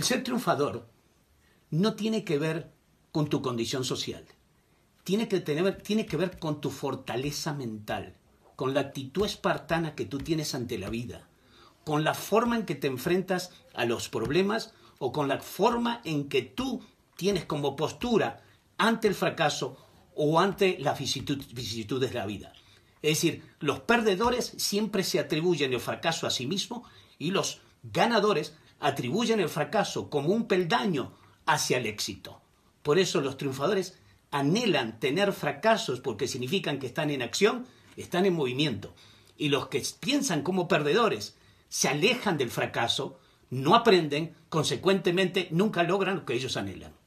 El ser triunfador no tiene que ver con tu condición social, tiene que, tiene que ver con tu fortaleza mental, con la actitud espartana que tú tienes ante la vida, con la forma en que te enfrentas a los problemas o con la forma en que tú tienes como postura ante el fracaso o ante las vicisitudes de la vida. Es decir, los perdedores siempre se atribuyen el fracaso a sí mismo y los ganadores atribuyen el fracaso como un peldaño hacia el éxito. Por eso los triunfadores anhelan tener fracasos porque significan que están en acción, están en movimiento. Y los que piensan como perdedores se alejan del fracaso, no aprenden, consecuentemente nunca logran lo que ellos anhelan.